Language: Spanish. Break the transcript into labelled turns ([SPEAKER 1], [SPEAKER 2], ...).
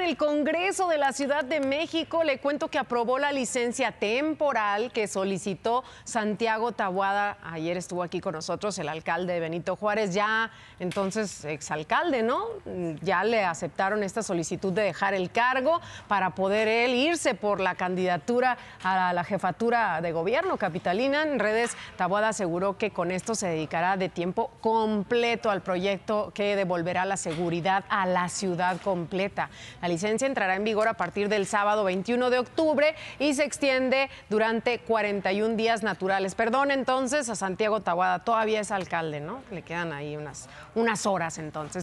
[SPEAKER 1] en el Congreso de la Ciudad de México. Le cuento que aprobó la licencia temporal que solicitó Santiago Tabuada. Ayer estuvo aquí con nosotros el alcalde Benito Juárez, ya entonces exalcalde, ¿no? Ya le aceptaron esta solicitud de dejar el cargo para poder él irse por la candidatura a la jefatura de gobierno capitalina. En redes, Tabuada aseguró que con esto se dedicará de tiempo completo al proyecto que devolverá la seguridad a la ciudad completa. La licencia entrará en vigor a partir del sábado 21 de octubre y se extiende durante 41 días naturales. Perdón entonces a Santiago Taguada, todavía es alcalde, ¿no? Le quedan ahí unas, unas horas entonces.